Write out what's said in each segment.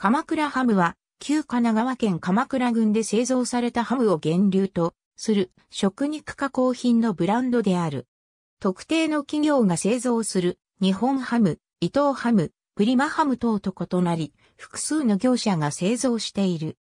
鎌倉ハムは、旧神奈川県鎌倉郡で製造されたハムを源流とする食肉加工品のブランドである。特定の企業が製造する日本ハム、伊藤ハム、プリマハム等と異なり、複数の業者が製造している。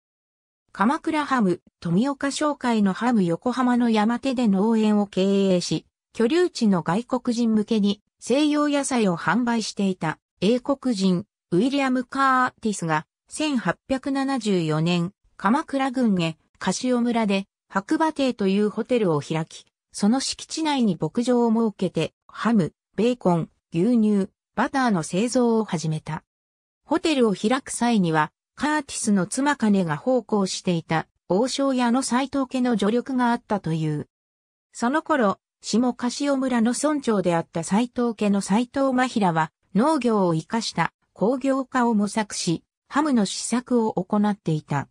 鎌倉ハム、富岡商会のハム横浜の山手で農園を経営し、居留地の外国人向けに西洋野菜を販売していた英国人、ウィリアム・カーティスが1874年、鎌倉郡へ、カシオ村で白馬亭というホテルを開き、その敷地内に牧場を設けて、ハム、ベーコン、牛乳、バターの製造を始めた。ホテルを開く際には、カーティスの妻金が奉公していた王将屋の斎藤家の助力があったという。その頃、下カシオ村の村長であった斎藤家の斎藤真平は農業を活かした工業化を模索し、ハムの試作を行っていた。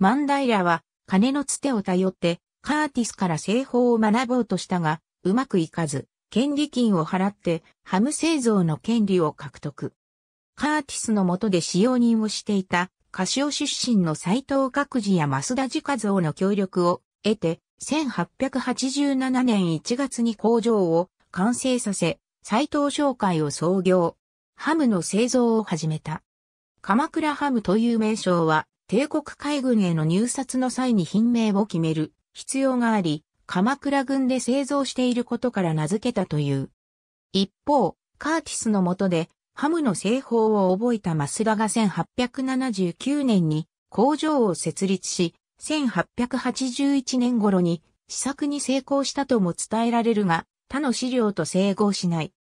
マンダイラは金のつてを頼ってカーティスから製法を学ぼうとしたが、うまくいかず、権利金を払ってハム製造の権利を獲得。カーティスの下で使用人をしていた、カシオ出身の斎藤各次や増田自家像の協力を得て、1887年1月に工場を完成させ、斎藤商会を創業。ハムの製造を始めた。鎌倉ハムという名称は、帝国海軍への入札の際に品名を決める必要があり、鎌倉軍で製造していることから名付けたという。一方、カーティスの下で、ハムの製法を覚えたマスラが1879年に工場を設立し、1881年頃に試作に成功したとも伝えられるが、他の資料と整合しない。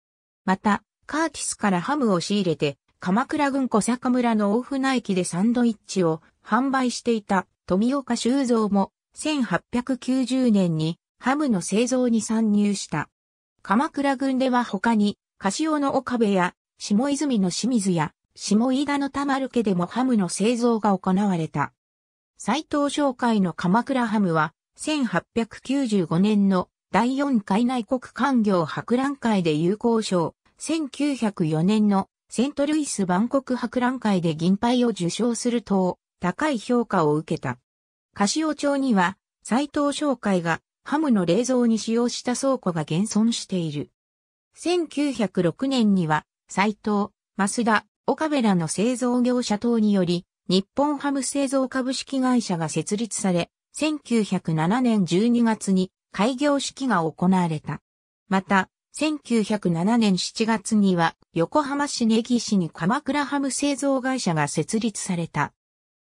また、カーティスからハムを仕入れて、鎌倉郡小坂村の大船駅でサンドイッチを販売していた富岡修造も1890年にハムの製造に参入した。鎌倉郡では他に、カオの岡部や、下泉の清水や、下飯田の田丸家でもハムの製造が行われた。斎藤商会の鎌倉ハムは、1895年の第4回内国官業博覧会で有効賞、1904年のセントルイス万国博覧会で銀杯を受賞すると、高い評価を受けた。カシオ町には、斎藤商会がハムの冷蔵に使用した倉庫が現存している。1906年には、斎藤、増田、岡部らの製造業者等により、日本ハム製造株式会社が設立され、1907年12月に開業式が行われた。また、1907年7月には横浜市根岸に鎌倉ハム製造会社が設立された。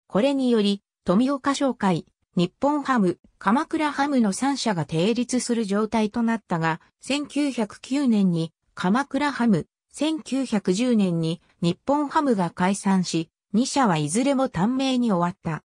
これにより、富岡商会、日本ハム、鎌倉ハムの3社が定立する状態となったが、1909年に鎌倉ハム、1910年に日本ハムが解散し、2社はいずれも短命に終わった。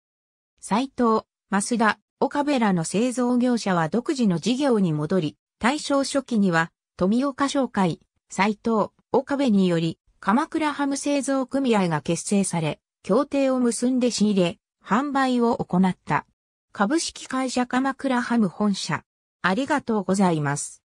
斎藤、増田、岡部らの製造業者は独自の事業に戻り、大正初期には富岡商会、斎藤、岡部により、鎌倉ハム製造組合が結成され、協定を結んで仕入れ、販売を行った。株式会社鎌倉ハム本社。ありがとうございます。